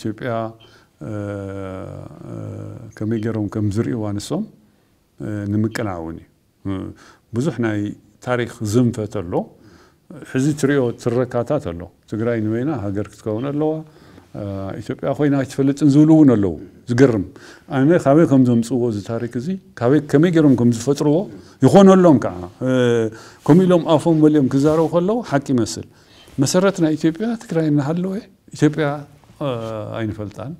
ኢትዮጵያ ከመይ ገይሮም ከም ዝርእዋ ንሶም ንምቅናውን እዩ ብዙሕ ናይ ታሪክ ዝንፈት ኣሎ ሕዚ ትሪኦ ትረካታት ኣሎ ትግራይ ንበይና ሃገር ክትከውን ኣለዋ ኢትዮጵያ ኮይና ክትፈልጥን ዝብሉ እውን ኣለዉ ዝገርም ኣነ ካበይ ከም ዘምፅዎ እዚ ታሪክ እዚ ካበይ ከመይ ገይሮም ከም ዝፈጥርዎ ይኮነሎም ከዓ ከምኡ ኢሎም ኣፎም መሊኦም ክዛረቡ ከለዉ ሓቂ ይመስል መሰረት ናይ ኢትዮጵያ ትግራይ እናሃለወ ኢትዮጵያ ኣይንፈልጣን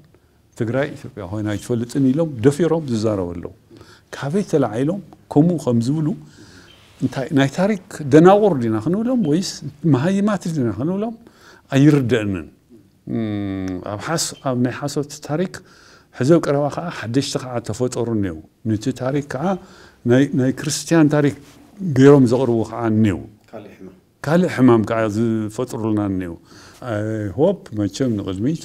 ትግራይ ኢትዮጵያ ኮይና ኣይትፈልጥን ኢሎም ደፊሮም ዝዛረቡ ኣለዉ ካበይ ተላዓሎም ከምኡ ከም ዝብሉ እንታይ ናይ ታሪክ ደናቑር ዲና ክንብሎም ወይስ መሃይማት ዲና ክንብሎም ኣይርድአንን ኣብ ናይ ሓሶት ታሪክ ሕዚ ኣብ ቀረባ ከዓ ሓደሽቲ ከዓ ተፈጠሩ እኔዉ ነቲ ታሪክ ከዓ ናይ ክርስትያን ታሪክ ገይሮም ዘቕርቡ ከዓ እኔዉ ካልእ ሕማም ከዓ ዝፈጥሩልና እኔዉ ሆፕ መቼም ንቕድሚት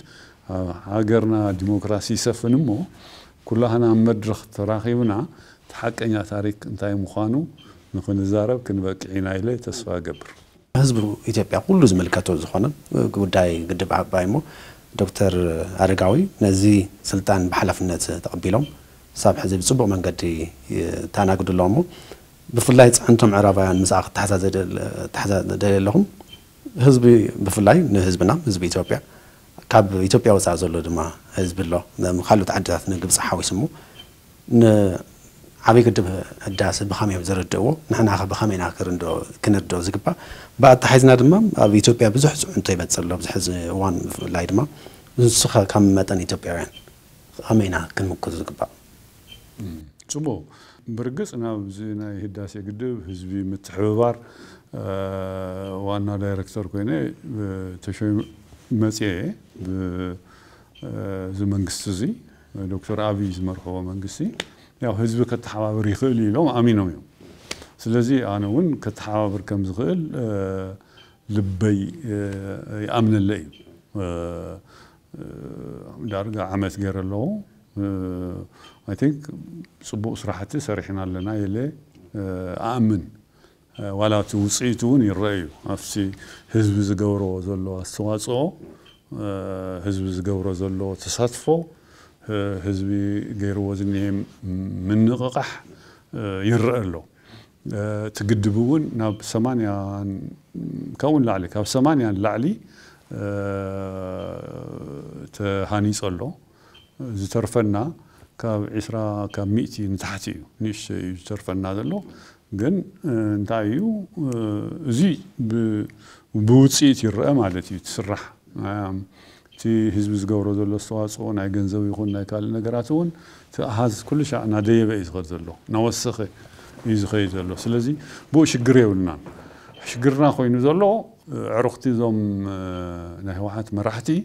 ኣብ ሃገርና ዲሞክራሲ ይሰፍን እሞ ኩላህና ኣብ መድረኽ ተራኺብና እቲ ታሪክ እንታይ ምዃኑ ንክንዛረብ ክንበቅዕ ኢና ኢለ ተስፋ ገብር ህዝቡ ኢትዮጵያ ኩሉ ዝምልከቶ ዝኾነ ጉዳይ ግድብ ዓባይ እሞ ዶክተር ኣረጋዊ ነዚ ስልጣን ብሓላፍነት ተቐቢሎም ሳብ ሕዚ ብፅቡቅ መንገዲ ተናግድሎ እሞ ብፍላይ ፅዕንቶም ዕራባውያን ምስኣ ክትተሓዛዘ ደለኹም ህዝቢ ብፍላይ ንህዝብና ህዝቢ ኢትዮጵያ ካብ ኢትዮጵያ ወፃእ ዘሎ ድማ ህዝቢ ኣሎ ካልኦት ዓድታት ንግብፂ ሓዊሱ እሞ ንዓበይ ግድብ ህዳሴ ብኸመይ እዮም ዝርድእዎ ንሕና ኸ ብኸመይ ኢና ክንርድኦ ዝግባእ ብኣተሓይዝና ድማ ኣብ ኢትዮጵያ ብዙሕ ፅዑንቶ ይመፅእ ኣሎ ብዝሕዚ እዋን ብፍላይ ድማ ንስኸ ካብ መጠን ኢትዮጵያውያን ከመይ ኢና ክንምክቱ ዝግባእ ፅቡቅ ብርግፅ ናብዚ ናይ ህዳሴ ግድብ ህዝቢ ምትሕብባር ዋና ዳይሬክተር ኮይነ ተሾመ መፅአ እዚ መንግስቲ እዚ ዶክተር ኣብይ ዝመርሖዎ መንግስቲ ያው ህዝቢ ከተሓባብር ይኽእል ኢሎም ኣሚኖም እዮም ስለዚ ኣነ እውን ከተሓባብር ከም ዝኽእል ልበይ ይኣምነለ እዩ ዳርጋ ዓመት ገይረ ኣለዎ ኣይ ቲንክ ፅቡቅ ስራሕቲ ሰሪሕና ኣለና የለ ኣእምን ولا توصيتون الرأي أفسي هزب زجورو زلوا استواصو هزب زجورو زلوا تصادفوا حزب غير زنيم من نقاح يرأى له تقدبون ناب سمانيا كون لعلي كاب سمانيا لعلي تهاني له زترفنا كاب عشرة كاب مئتي نتحتي نيش زترفنا ذلو جن انتعيو زي بوتسيت الرأي مالتي تسرح تي حزب زغورو دول استواصو ناي غنزو يخون ناي كال نغراتون تهاز كل شيء انا دي بيز غير دلو نوسخ يز خي دلو سلازي بو شجر يولنا شجرنا خوينو دلو عرختي زوم نهوات مرحتي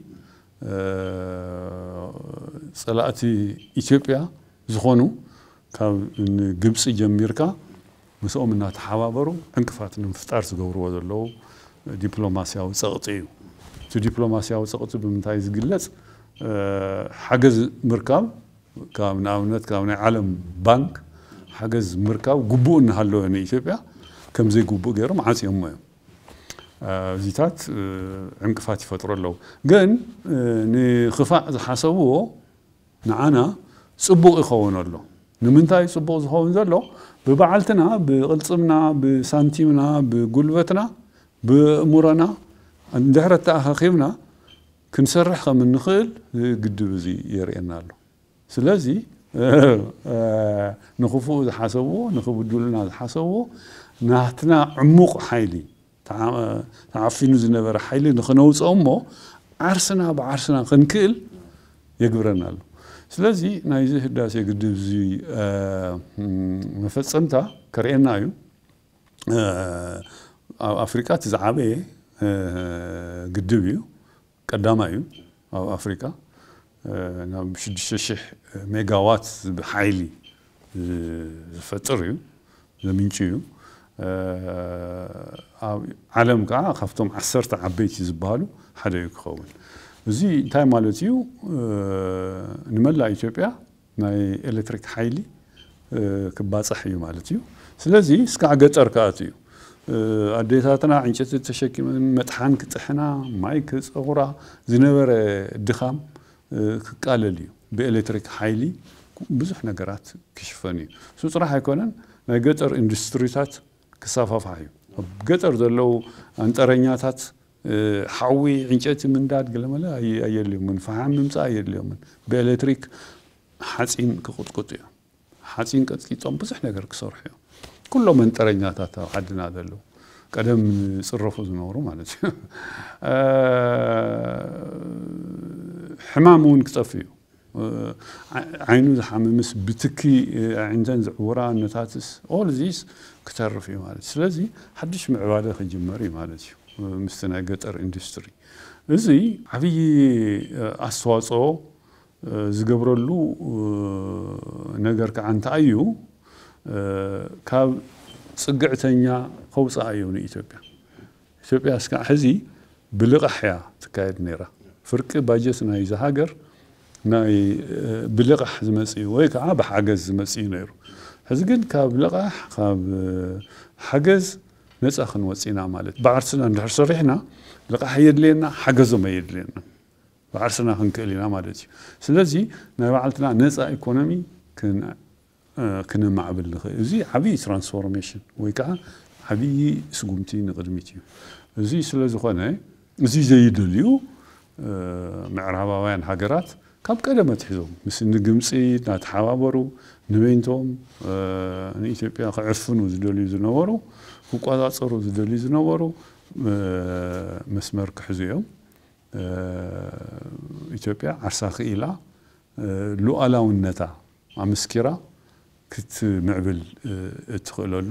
صلاتي اثيوبيا زخونو كاب جبس جميركا ምስኦም እናተሓባበሩ ዕንቅፋት ንምፍጣር ዝገብርዎ ዘለዉ ዲፕሎማስያዊ ፀቕጢ እዩ እቲ ዲፕሎማስያዊ ፀቕጢ ብምንታይ ዝግለፅ ሓገዝ ምርካብ ካብ ንኣብነት ካብ ናይ ዓለም ባንክ ሓገዝ ምርካብ ጉቡእ እናሃለወ ንኢትዮጵያ ከም ዘይጉቡእ ገይሮም ዓፂሞ እዮም እዚታት ዕንቅፋት ይፈጥሩ ኣለዉ ግን ንኽፋእ ዝሓሰብዎ ንዓና ፅቡቕ ይኸውን ኣሎ ንምንታይ ፅቡቕ ዝኸውን ዘሎ ببعلتنا بقلصمنا بسانتيمنا بقلبتنا بأمورنا دحر تأخاخيمنا كنسرح من نخيل قد بزي يرينا له سلازي نخفو زحسبو نخبدلنا زحسبو ናትና ዕሙቕ ሓይሊ ተዓፊኑ ዝነበረ حيلي نخنوز أمو عرسنا بعرسنا خنكل يقبرنا له ስለዚ ናይዚ ህዳሴ ግድብ እዚ መፈፀምታ ከርእየና እዩ ኣብ ኣፍሪቃ እቲ ዝዓበየ ግድብ እዩ ቀዳማ እዩ ኣብ ኣፍሪቃ ናብ 6,000 ሜጋዋት ብሓይሊ ዝፈጥር እዩ ዘምንጪ እዩ ኣብ ዓለም ከዓ ካብቶም ዓሰርተ ዓበይቲ ዝበሃሉ ሓደ እዩ ክኸውን እዚ እንታይ ማለት እዩ ንመላእ ኢትዮጵያ ናይ ኤሌክትሪክ ሓይሊ ክባፅሕ እዩ ማለት እዩ ስለዚ እስከዓ ገጠር ከኣት እዩ ኣዴታትና ዕንጨይቲ ተሸኪመን መጥሓን ክፅሕና ማይ ክፀጉራ ዝነበረ ድኻም ክቃለል እዩ ብኤሌክትሪክ ሓይሊ ብዙሕ ነገራት ክሽፈን እዩ እሱ ጥራሕ ኣይኮነን ናይ ገጠር ኢንዱስትሪታት ክሰፋፋሕ እዩ ኣብ ገጠር ዘለው ኣንጠረኛታት حوي عنجات من داد قلما لا يير من فهم ممسا يير من حاسين كخط قطيع حاسين كتسكي طم بس احنا قرق صرحيو كله من ترينات هذا عدنا هذا صرفوا زنورو معناته حمامون كتفيو عينو زحام بتكي عندن زعورا نتاتس اول زيس كتعرف يو معناته سلازي حدش معباده خجمري معناته ምስና ገጠር ኢንዱስትሪ እዚ ዓብይ ኣስተዋፅኦ ዝገብረሉ ነገር ከዓ እንታይ እዩ ካብ ፅግዕተኛ ከውፅኣ እዩ ንኢትዮጵያ ኢትዮጵያ እስካዕ ሕዚ ብልቓሕ እያ ትካየድ ነይራ ፍርቂ ባጀት ናይ ዝሃገር ናይ ብልቓሕ ዝመፅ ወይ ከዓ ብሓገዝ ዝመፅ እዩ ነይሩ ሕዚ ግን ካብ ልቓሕ ካብ ሓገዝ ነፃ ክንወፂና ማለት እዩ ብዓርስና እንድሕር ሰሪሕና ልቃሕ የድልየና ሓገዞም ኣየድልየና ብዓርስና ክንክእል ኢና ማለት እዩ ስለዚ ናይ ባዕልትና ነፃ ኢኮኖሚ ክነማዕብል ንኽእል እዚ ዓብዪ ትራንስፎርሜሽን ወይ ከዓ ዓብዪ ስጉምቲ ንቅድሚት እዩ እዚ ስለ ዝኾነ እዚ ዘይደልዩ ምዕራባውያን ሃገራት ካብ ቀደመ ትሒዞም ምስ ንግምፂ እናተሓባበሩ ንበይንቶም ንኢትዮጵያ ክዕፍኑ ዝደልዩ ዝነበሩ ክቆፃፀሩ ዝደልዩ ዝነበሩ መስመር ክሕዙ እዮም ኢትዮጵያ ዓርሳ ክኢላ ሉኣላውነታ ኣመስኪራ ክትምዕብል እትኽእለሉ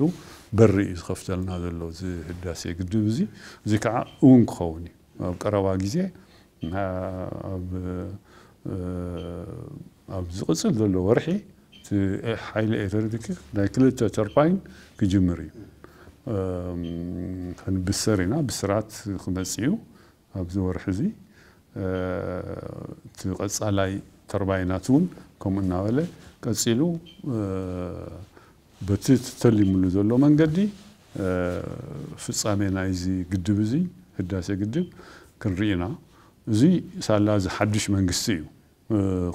በሪ እዩ ዝኸፍተልና ዘሎ እዚ ህዳሴ ግድብ እዚ እዚ ከዓ እውን ክኸውን እዩ ኣብ ቀረባ ግዜ ኣብ ዝቕፅል ዘሎ ወርሒ እቲ ሓይሊ ኤሌክትሪክ ናይ ክልተ ተርፓይን ክጅምር እዩ ክንብስር ኢና ብስራት ክመፅ እዩ ኣብዚ ወርሒ እዚ እቲ ቀፃላይ ተርባይናት እውን ከምኡ እናበለ ቀፂሉ በቲ ተተሊሙሉ ዘሎ መንገዲ ፍፃሜ ናይዚ ግድብ እዚ ህዳሴ ግድብ ክንርኢና እዚ ሳላ ዝሓድሽ መንግስቲ እዩ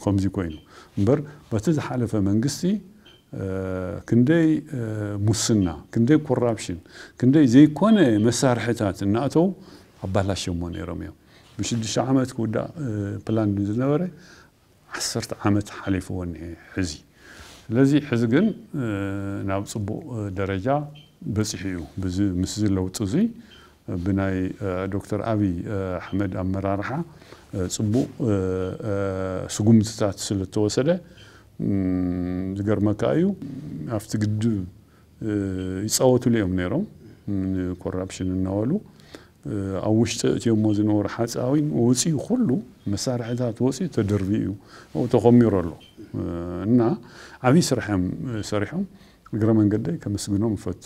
ከምዚ ኮይኑ እምበር በቲ ዝሓለፈ መንግስቲ ክንደይ ሙስና ክንደይ ኮራፕሽን ክንደይ ዘይኮነ መሳርሕታት እናእተው ኣባላሸሞ ነይሮም እዮም ብሽዱሽተ ዓመት ክውዳእ ፕላን ዝነበረ ዓሰርተ ዓመት ሓሊፍዎ እኒሄ ሕዚ ስለዚ ሕዚ ግን ናብ ፅቡቕ ደረጃ በፂሑ እዩ ብዚ ምስ ለውጢ እዚ ብናይ ዶክተር ኣብይ ኣሕመድ ኣመራርሓ ፅቡቕ ስጉምትታት ስለ ተወሰደ እዩ ኣብቲ ግድብ ይፃወትሉ እዮም ነይሮም ንኮራፕሽን እናበሉ ኣብ ውሽጢ እትዮሞ ዝነበሩ ሓፃዊ ወፂኡ ኩሉ መሳርሕታት ወፂኡ ተደርቢ እዩ ኣብኡ ተኸሚሩ ኣሎ እና ዓብይ ስራሕ ሰሪሖም እግረ መንገዲ ከመስግኖም ይፈት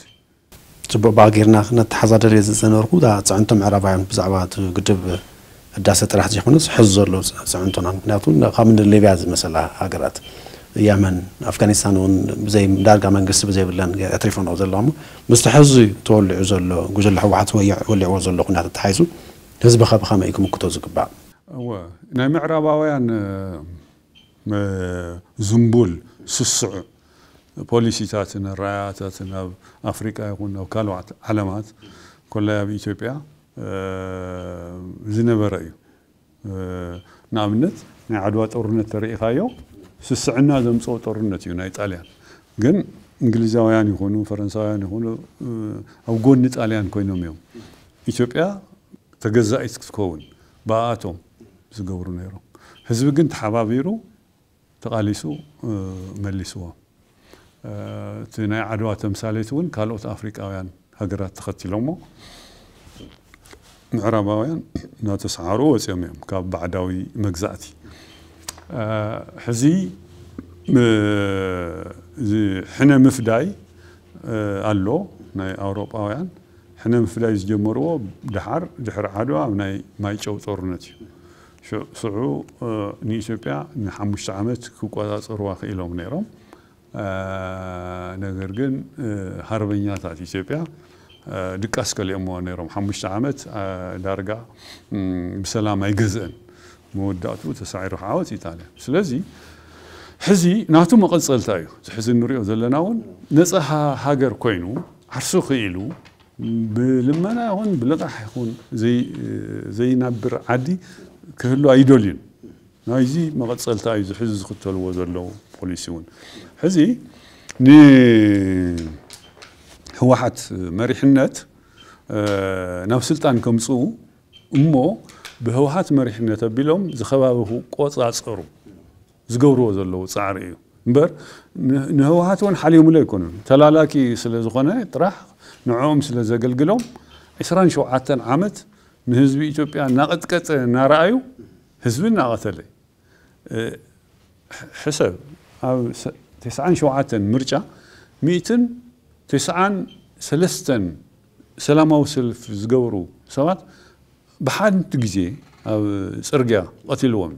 ፅቡቅ ብኣገርና ክነተሓዛደር ዝነበርኩ ፅዕንቶ ምዕራባውያን ብዛዕባ እቲ ግድብ ህዳሰ ጥራሕ ዘይኮነ ሕዚ ዘሎ ፅዕንቶና ምክንያቱ ካብ ሌብያ ዝመሰላ ሃገራት يمن افغانستان اون زي دارغا منغس زي بلان اتريفون او زلامو مستحزي تولع زلو غزل حوات ويع ولع زلو قنات تحيزو حزب خب خمايكم كتو زكبا و انا معرابا ويان م زنبول سسع بوليسي تاتنا راياتاتنا افريكا يكون او كالو علامات كلها في اثيوبيا زينبرايو نعم نت نعدوات اورنت تاريخايو ስስዕና ዘምፀው ጦርነት እዩ ናይ ጣልያን ግን እንግሊዛውያን ይኹኑ ፈረንሳውያን ይኹኑ ኣብ ጎኒ ጣልያን ኮይኖም እዮም ኢትዮጵያ ተገዛኢት ክትከውን ብኣቶም ዝገብሩ ነይሮም ህዝቢ ግን ተሓባቢሩ ተቃሊሱ መሊስዎ እቲ ናይ ዓድዋ ተምሳሌት እውን ካልኦት ኣፍሪቃውያን ሃገራት ተኸቲሎሞ ምዕራባውያን እናተሰሓሩ ወፂኦም እዮም ካብ ባዕዳዊ መግዛእቲ ሕዚ ሕነ ምፍዳይ ኣሎ ናይ ኣውሮጳውያን ሕነ ምፍዳይ ዝጀመርዎ ድሓር ድሕሪ ዓድዋ ኣብ ናይ ማይ ጦርነት እዩ ስዑ ንኢትዮጵያ ንሓሙሽተ ዓመት ክቆፃፀርዋ ክኢሎም ነይሮም ነገር ግን ሃርበኛታት ኢትዮጵያ ድቃስ ከልኦምዎ ነይሮም ሓሙሽተ ዓመት ዳርጋ ብሰላም ኣይገዝአን መወዳእትኡ ተሳዒሩ ከዓ ወፂታ እያ ስለዚ ሕዚ ናቱ መቐፀልታ እዩ ዝሕዚ ንሪኦ ዘለና እውን ነፀ ሃገር ኮይኑ ዓርሱ ክኢሉ ብልመና ይኹን ብልቃሕ ይኹን ዘይናብር ዓዲ ክህሉ ኣይደልዩን ናይዚ መቐፀልታ እዩ ዝሕዚ ዝኽተልዎ ዘለዉ ፖሊሲ እውን ሕዚ ንህወሓት መሪሕነት ናብ ስልጣን ከምፅኡ እሞ ብህወሓት መሪሕነት ኣቢሎም ዝኸባቢ ቆፃፀሩ ዝገብርዎ ዘለዉ ፃዕሪ እዩ እምበር ንህወሓት እውን ሓልዮምሉ ኣይኮኑን ተላላኪ ስለ ዝኾነ ጥራሕ ንዕኦም ስለ ዘገልግሎም 27 ዓመት ንህዝቢ ኢትዮጵያ እናቐጥቀጠ እናረኣዩ ህዝቢ እናቐተለ ሕሰብ ኣብ 97 ምርጫ 193 ሰላማዊ ሰልፊ ዝገብሩ ሰባት بحال تجزي او قتل وامي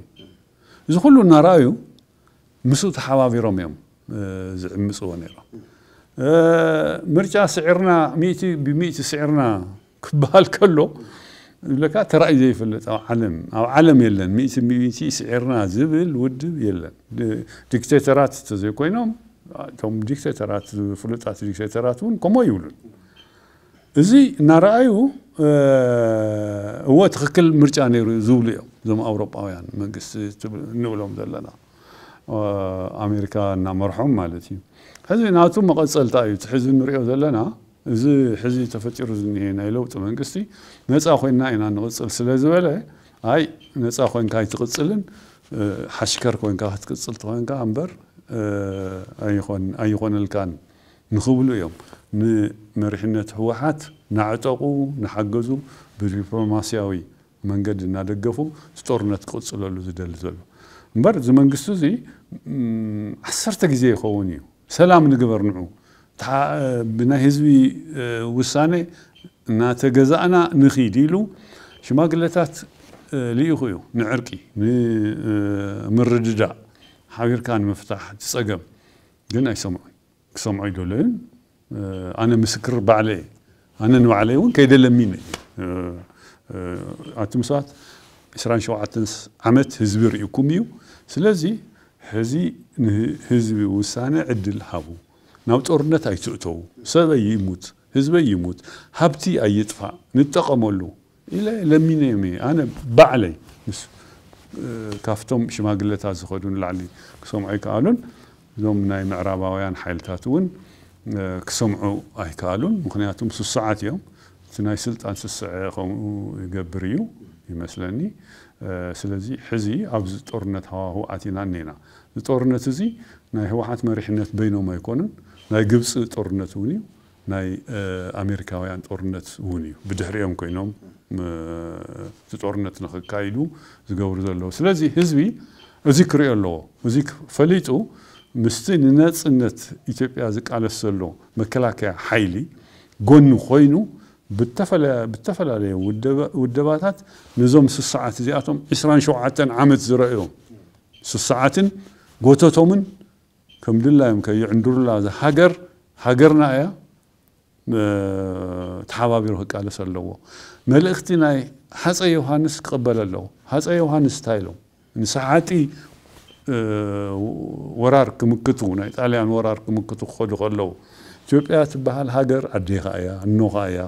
إذا كلوا نرايو مسوت حوافي روميوم آه، مسوا نيرا آه، مرجع سعرنا ميتي بميت سعرنا كبال كله لك ترى زي فلت او علم او علم يلن ميت ميت سعرنا زبل ود يلن ديكتاتورات زي كوينهم توم ديكتاتورات فلتات ديكتاتورات كومو يولن زي نرايو آه، هو تخكل مرجاني زولي زم أوروبا ويان من قص نقولهم دلنا آه، أمريكا نمرحهم مالتي هذا ناتو ما قصل تايو تحزن نريه دلنا زي حزي تفتشر زني هنا لو تمن قصي نس أخوي نعين أنا قصل سلزولة هاي نس أخوي إن كايت قصلن حشكر كوين كاهت قصل طوين كامبر أيخون أيخون الكان نخبلو يوم نمرحنا توحات ንዓጠቑ ንሓገዙ ብዲፕሎማስያዊ መንገዲ እናደገፉ ጦርነት ክቕፅለሉ ዝደሊ ዘሎ እምበር እዚ መንግስቲ እዚ ዓሰርተ ግዜ ይኸውን እዩ ሰላም ንግበር ንዑ ብናይ ህዝቢ ውሳነ እናተገዛእና ንኽድ ኢሉ ሽማግለታት ልኢኹ እዩ ንዕርቂ ንምርድዳእ ሓቢርካ ንምፍታሕ ዝፀገም ግን ኣይሰምዑን ክሰምዑ ይደለዩን ኣነ ምስክር ባዕለ እየ ኣነ ንባዕለይ እውን ከይደ ለሚነ ኣብቲ ምስባት 27 ዓመት ህዝቢ ርኢኩም እዩ ስለዚ ሕዚ ንህዝቢ ውሳነ ዕድል ሃቡ ናብ ጦርነት ኣይትእተዉ ሰበይ ይሙት ህዝበይ ይሙት ሃብቲ ኣይጥፋእ ንጠቐመሉ ኢለ ለሚነ እየ ኣነ ባዕለይ ምስ ካብቶም ሽማግለታት ዝኸዱ ንላዕሊ ክሰምዑ ይከኣሉን እዞም ናይ ምዕራባውያን ሓይልታት እውን كسمعوا أيكالون مخنياتهم سو ساعات يوم تناي سلطان سو ساعة خم يقبريو يمثلني سلزي حزي أبز تورنة هوا هو أتينا نينا تورنة زي ناي هو حات مريحنة بينهم ما يكونن ناي جبس تورنة ونيو ناي أمريكا ويان تورنة ونيو بدهريهم كينهم تورنة نخ كايدو زقور زلو سلزي حزبي زيك ريالو زيك فليتو ምስቲ ንነፅነት ኢትዮጵያ ዝቃለስ ዘሎ መከላከያ ሓይሊ ጎኒ ኮይኑ ብተፈላለየ ውደባታት ነዞም ስሳዓት እዚኣቶም 27 ዓመት ዝረአዮም ስሳዓትን ጎተቶምን ከም ድላዮም ከየዕንድሩላ ሃገር ሃገርና እያ ተሓባቢሩ ክቃለስ ኣለዎ መልእኽቲ ናይ ሃፀይ ዮሃንስ ክቕበል ኣለዎ ሃፀይ ዮሃንስ እንታይ ኢሎም ንሰዓጢ ወራርክ ምክቱ ናይ ጣልያን ወራርክ ምክቱ ክኸዱ ከለዉ ኢትዮጵያ ትበሃል ሃገር ኣዴኻ እያ እኖኻ እያ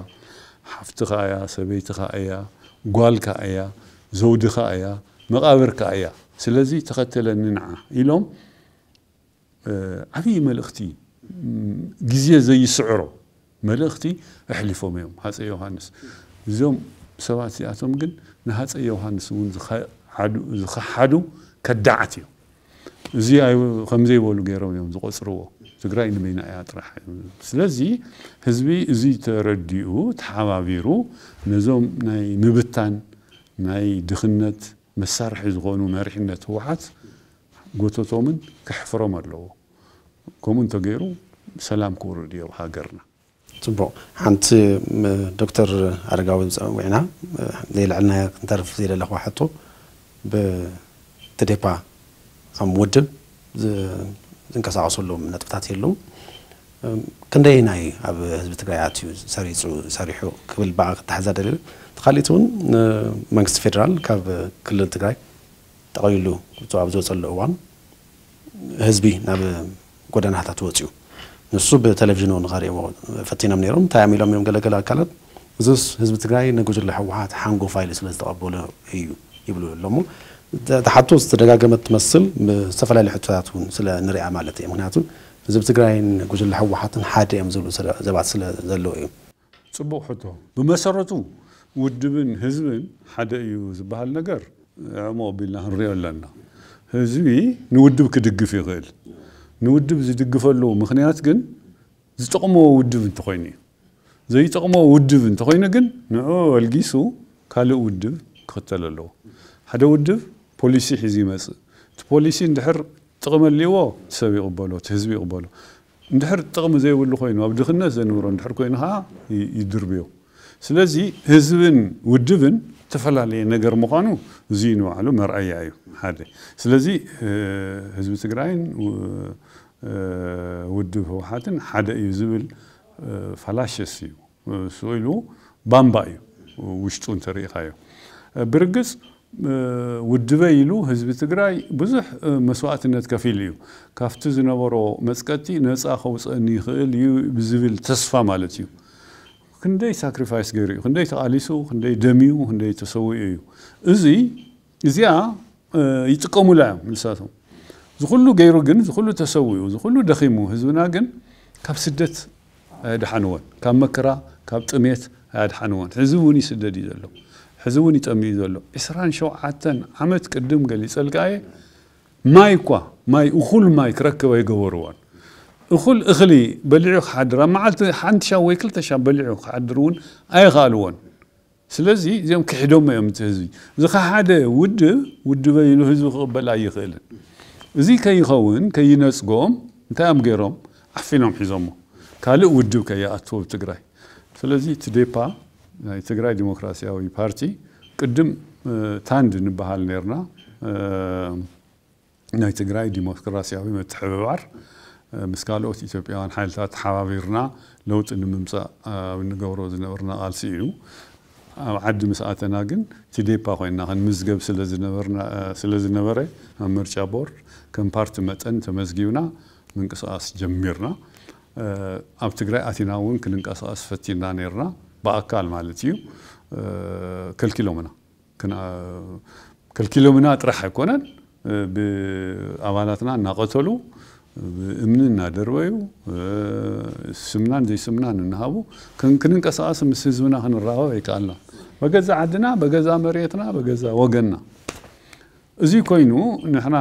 ሓፍትኻ እያ ሰበይትኻ እያ ጓልካ እያ ዘውድኻ እያ መቃብርካ እያ ስለዚ ተኸተለኒ ንዓ ኢሎም ዓብዪ መልእኽቲ ግዜ ዘይስዕሮ መልእኽቲ ኣሕሊፎም እዮም ሃፀይ ዮሃንስ እዚኦም ሰባት እዚኣቶም ግን ንሃፀይ ዮሃንስ እውን ዝኸሓዱ ከዳዓት እዮም እዚ ከምዘይበሉ ገይሮም እዮም ዝቆፅርዎ ትግራይ ንበይና እያ ጥራሕ ስለዚ ህዝቢ እዚ ተረዲኡ ተሓባቢሩ ነዞም ናይ ምብታን ናይ ድኽነት መሳርሒ ዝኾኑ መሪሕነት ህወሓት ጎቶቶምን ክሕፍሮም ኣለዎ ከምኡ እንተገይሩ ሰላም ክውርድ እዩ ኣብ ሃገርና ፅቡቅ ሓንቲ ዶክተር ኣረጋዊ ፀዊዕና ዘይልዕልና ክንተርፍ ዘይደለኹ ሓቶ ብትዴፓ ከም ውድብ ዝንቀሳቐሱ ኣለዎም ነጥብታት የለዉ ክንደይ ናይ ኣብ ህዝቢ ትግራይ ኣትዩ ሰሪፁ ሰሪሑ ክብል በዓ ክተሓዛ ደልዩ ተኻሊእ እውን መንግስቲ ፌደራል ካብ ክልል ትግራይ ጠቐሊሉ ኣብ ዝወፀሉ እዋን ህዝቢ ናብ ጎደናታት ወፅዩ ንሱ ብቴሌቭዥን እውን ካሪእዎ ፈቲኖም ነይሮም እንታይ ኣሚሎም እዮም ገለገለ ኣካላት እዚ ህዝቢ ትግራይ ንጉጅለ ህወሓት ሓንጎፋ ኢሉ ስለ ዝተቐበሎ እዩ ይብሉ ኣሎ እሞ تحطو استدغاغمت تمثل سفلا لحتاتون سلا نريا مالتي مهناتو زب تگراين گوزل لحوحاتن حاد يم زلو سلا زبات سلا زلو اي صبو حتو بمسرتو ودبن حزبن حدا يوز بهالنجر نغر عمو بلنا نريو لنا حزبي نودب كدغف يغيل نودب زي دغفلو مخنيات گن زي تقمو ودب تخيني زي تقمو ودب تخيني گن نو الگيسو كالو ودب كتللو حدا ودب ፖሊሲ ሒዙ ይመፅእ እቲ ፖሊሲ እንድሕር ጥቕሚ ኣልዎ ሰብ ይቕበሎ እቲ ህዝቢ ይቕበሎ እንድሕር ጥቕሚ ዘይብሉ ኮይኑ ኣብ ድኽነት ዘንብሮ እንድሕር ኮይኑ ከዓ ይድርብዮ ስለዚ ህዝብን ውድብን ዝተፈላለየ ነገር ምዃኑ እዚ ንባዕሉ መርኣያ እዩ ሓደ ስለዚ ህዝቢ ትግራይን ውድብ ህወሓትን ሓደ እዩ ዝብል ፈላሸስ እዩ ስኢሉ ባምባ እዩ ውሽጡ እንተርኢኻዮ ብርግፅ ውድበ ኢሉ ህዝቢ ትግራይ ብዙሕ መስዋእትነት ከፊል እዩ ካብቲ ዝነበሮ መፅቀጢ ነፃ ከውፅአኒ ይኽእል እዩ ብዝብል ተስፋ ማለት እዩ ክንደይ ሳክሪፋይስ ገይሩ እዩ ክንደይ ተቃሊሱ ክንደይ ደሚዩ ክንደይ ተሰዊኡ እዩ እዚ እዚኣ ይጥቀሙላ እዮም ንሳቶም ዝኩሉ ገይሩ ግን ዝኩሉ ተሰዊኡ ዝኩሉ ደኺሙ ህዝብና ግን ካብ ስደት ኣያድሓንዎን ካብ መከራ ካብ ጥሜት ኣያድሓንዎን ሕዚ እውን ይስደድ እዩ ዘሎ ሕዚ እውን ይጠምዩ ዘሎ 27 ዓመት ቅድም ገሊፀልካየ ማይ እኳ ማይ እኹል ማይ ክረክበ ይገበርዎን እኹል እኽሊ በሊዑ ክሓድር ኣብ መዓልቲ ሓንቲ ሻ ወይ ክልተ ሻ በሊዑ ክሓድር እውን ኣይኽኣልዎን ስለዚ እዚኦም ክሕዶም እዮም እቲ ህዝቢ እዚ ኸ ሓደ ውድብ ውድበ ኢሉ ህዝቢ ክቕበል ኣይኽእልን እዚ ከይኸውን ከይነፅጎም እንታይ እዮም ገይሮም ዓፊኖም ሒዞሞ ካልእ ውድብ ከየኣትዎ ብትግራይ ስለዚ እቲ ዴፓ የትግራይ ዲሞክራሲያዊ ፓርቲ ቅድም ታንድ ንበሃል ነርና ናይ ትግራይ ዲሞክራሲያዊ ምትሕብባር ምስ ካልኦት ኢትዮጵያውያን ሓይልታት ተሓባቢርና ለውጢ ንምምፃእ ኣብ ንገብሮ ዝነበርና ቃልሲ እዩ ኣብ ዓዲ ምስኣተና ግን ቲዴፓ ኮይና ክንምዝገብ ስለዝነበረ ኣብ ምርጫ ቦርድ ከም ፓርቲ መጠን ተመዝጊብና ምንቅስቃስ ጀሚርና ኣብ ትግራይ ኣቲና እውን ክንንቀሳቀስ ፈቲና ነርና በአካል ማለት እዩ ከልኪሎምና ከልኪሎምና ጥራሕ ኣይኮነን ብኣባላትና እናቐተሉ ብእምኒ እናደርበዩ ስምናን ዘይስምናን እናሃቡ ክንንቀሳቐስ ምስ ህዝብና ክንራኸብ ኣይከኣልና በገዛ ዓድና በገዛ መሬትና በገዛ ወገንና እዚ ኮይኑ ንሕና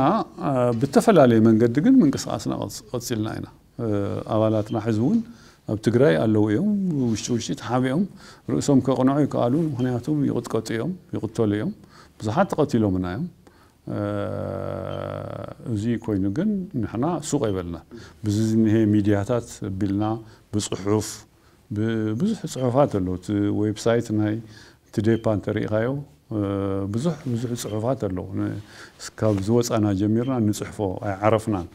ብተፈላለየ መንገዲ ግን ምንቅስቃስና ቀፂልና ኢና ኣባላትና ሕዚ እውን ኣብ ትግራይ ኣለው እዮም ውሽጢ ውሽጢ ተሓቢኦም ርእሶም ከቕንዑ ይከኣሉን ምክንያቱም ይቕጥቀጡ እዮም ይቕተሉ እዮም ብዙሓት ተቐቲሎምና እዮም እዚ ኮይኑ ግን ንሕና ሱቕ ይበልና ብዚ ዝኒሄ ሚድያታት ኣቢልና ብፅሑፍ ብዙሕ ፅሑፋት ኣለዉ እቲ ዌብሳይት ናይ ትዴፓ እንተርኢካዮ ብዙሕ ብዙሕ ፅሑፋት ኣለዉ ካብ ዝወፃና ጀሚርና ንፅሕፎ ኣይዓረፍናን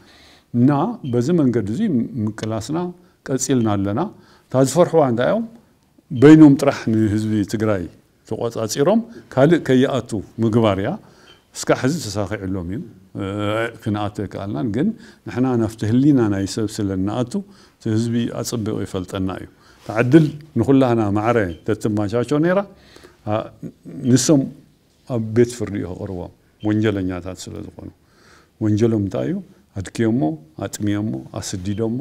እና በዚ መንገዲ እዚ ምቅላስና ቀፂልና ኣለና እታ ዝፈርሕዋ እንታይ በይኖም ጥራሕ ንህዝቢ ትግራይ ተቆፃፂሮም ካልእ ከይኣቱ ምግባር እያ እስካብ ሕዚ ተሳኺዕሎም እዩ ክንኣቱ ይከኣልናን ግን ንሕና ናፍቲ ህሊና ናይ ሰብ ስለ ናኣቱ እቲ ህዝቢ ኣፅቢቑ ይፈልጠና እዩ ተዓድል ንኩላህና ማዕረ ተትማሻቾ ነይራ ንሶም ኣብ ቤት ፍርዲ ከቅርቦም ወንጀለኛታት ስለ ዝኾኑ ወንጀሎም እንታይ እዩ ኣድክዮሞ ኣጥሚዮሞ ኣስዲዶሞ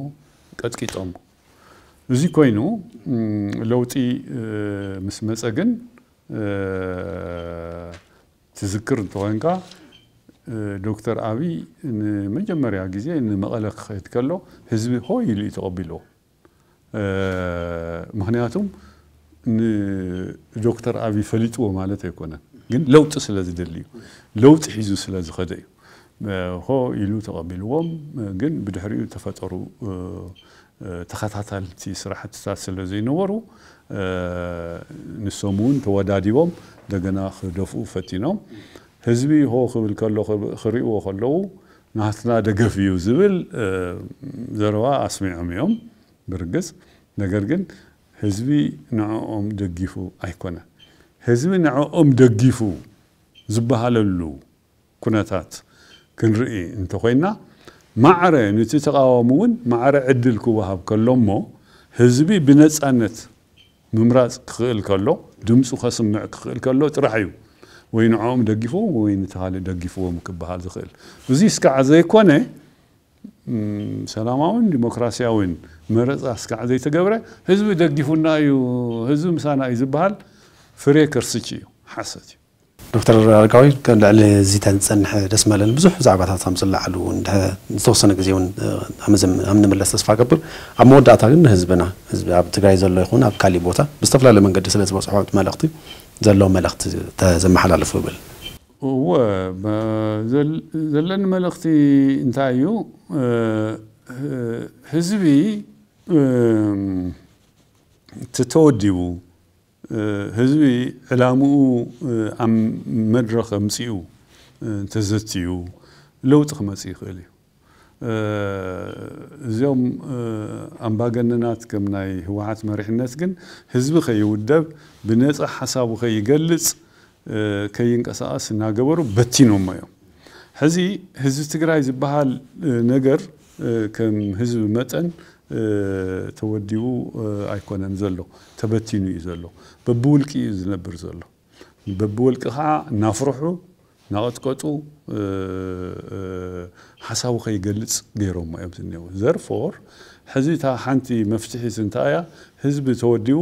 ቀጥቂጦም እዚ ኮይኑ ለውጢ ምስ መፀ ግን ትዝክር እንትኾንካ ዶክተር ኣብይ ንመጀመርያ ግዜ ንመቐለ ክኸይድ ከሎ ህዝቢ ሆይ ኢሉ እዩ ተቐቢልዎ ምክንያቱም ንዶክተር ኣብይ ፈሊጥዎ ማለት ኣይኮነን ግን ለውጢ ስለ ዝደሊ እዩ ለውጢ ሒዙ ስለ ዝኸደ እዩ اه، هو إلو تقبلهم جن بدحري تفتروا تخطط لتسرح تسلسل زي نوروا نسمون توداديهم دجنا خدفوا فتنهم حزبي هو قبل كله خريو خلوه نحن دقفيو زبل زروا أسمعهم يوم برقص نقرقن حزبي نعوهم دقفو أيكونا حزبي نعوهم دقفو زبها للو كناتات ክንርኢ እንተኮይንና ማዕረ ነቲ ተቃዋሚ እውን ማዕረ ዕድል ክወሃብ ከሎ እሞ ህዝቢ ብነፃነት ምምራፅ ክኽእል ከሎ ድምፁ ከስምዕ ክኽእል ከሎ ጥራሕ እዩ ወይ ንዕኦም ደጊፍዎ ወይ ነቲ ካልእ ደጊፍዎም ክበሃል ዝኽእል እዚ ስካዕ ዘይኮነ ሰላማውን ዲሞክራሲያውን መረፃ ስካዕ ዘይተገብረ ህዝቢ ደጊፉና እዩ ህዝቢ ምሳና እዩ ዝበሃል ፍሬ ከርስች እዩ ሓሰት እዩ ዶክተር ኣረጋዊ ልዕሊ እዚ ተንፀንሐ ደስ መለን ብዙሕ ዛዕባታት ከም ዝለዓሉ ዝተወሰነ ግዜ እውን ኣብ ንምለስ ተስፋ ገብር ኣብ መወዳእታ ግን ንህዝብና ህዝቢ ኣብ ትግራይ ዘሎ ይኹን ኣብ ካሊእ ቦታ ብዝተፈላለየ መንገዲ ስለ ዝበፅሖ መልእኽቲ ዘለዎ መልእኽቲ ዘመሓላልፉ ይብል እወ ዘለኒ መልእኽቲ እንታይ እዩ ህዝቢ ተተወዲቡ هزبي علامه عم مدرخ مسيو تزتيو لو تخمسي خلي زيوم أمباجننات كم ناي هواعات مريحنات جن هزب خي ودب بنات حسابه خي يجلس كي ينقصاس ناجبرو بتينهم ما يوم هزي هزب تقرأ بحال نجر كم هزب متن ተወዲኡ ኣይኮነን ዘሎ ተበቲኑ እዩ ዘሎ በብውልቂ እዩ ዝነብር ዘሎ በብውልቂ ከዓ እናፍርሑ ናቐጥቀጡ ሓሳቡ ከይገልፅ ገይሮሞ እዮም ዝኔዉ ዘርፎር ሕዚ እታ ሓንቲ መፍትሒት እንታይ እያ ህዝቢ ተወዲኡ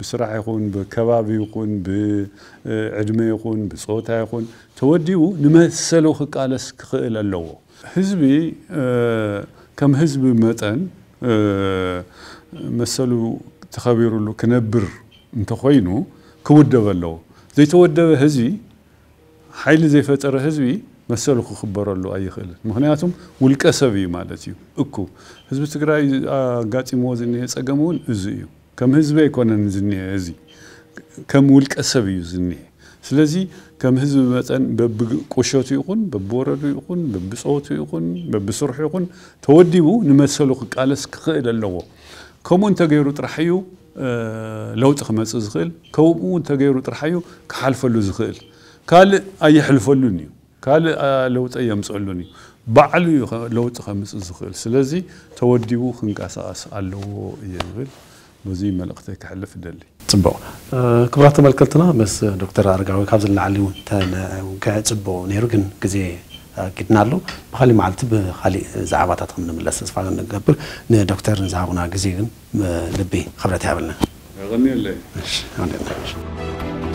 ብስራሕ ይኹን ብከባቢ ይኹን ብዕድመ ይኹን ብፆታ ይኹን ተወዲኡ ንመሰሉ ክቃለስ ክኽእል ኣለዎ ህዝቢ ከም ህዝቢ መጠን መሰሉ ተኸቢሩሉ ክነብር እንተኮይኑ ክውደብ ኣለዎ ዘይተወደበ ህዝቢ ሓይሊ ዘይፈጠረ ህዝቢ መሰሉ ክኽበረሉ ኣይኽእልን ምክንያቱም ውልቀ ሰብ እዩ ማለት እዩ እኩ ህዝቢ ትግራይ ኣጋፂምዎ ዝኒሀ ፀገም እውን እዚ እዩ ከም ህዝቢ ኣይኮነን ዝኒሀ እዚ ከም ውልቀ ሰብ እዩ ዝኒሀ ስለዚ كم هزم مثلا ببقشوتو يقون ببوردو يقون ببصوتو يقون ببصرحو يقون توديو نمثلو قالس خيل اللغو كم انت غيرو ترحيو لو تخمس زخيل كم انت غيرو ترحيو كحلفلو زخيل قال اي حلفلوني قال لو تيمصلوني بعلو لو تخمس زخيل سلازي توديو خنقاساس اللغو يغيل يعني مزي مال اختك حلف دلي تبو آه، كبرات مال كلتنا بس دكتور ارجعوا كابز اللي علي وانت آه، وكا تبو نيرغن آه، كتنا له بخلي مع التب خلي زعابات من الملاس اسفا نقبل دكتور زعابنا كزي لبي خبرتي هابلنا غني الله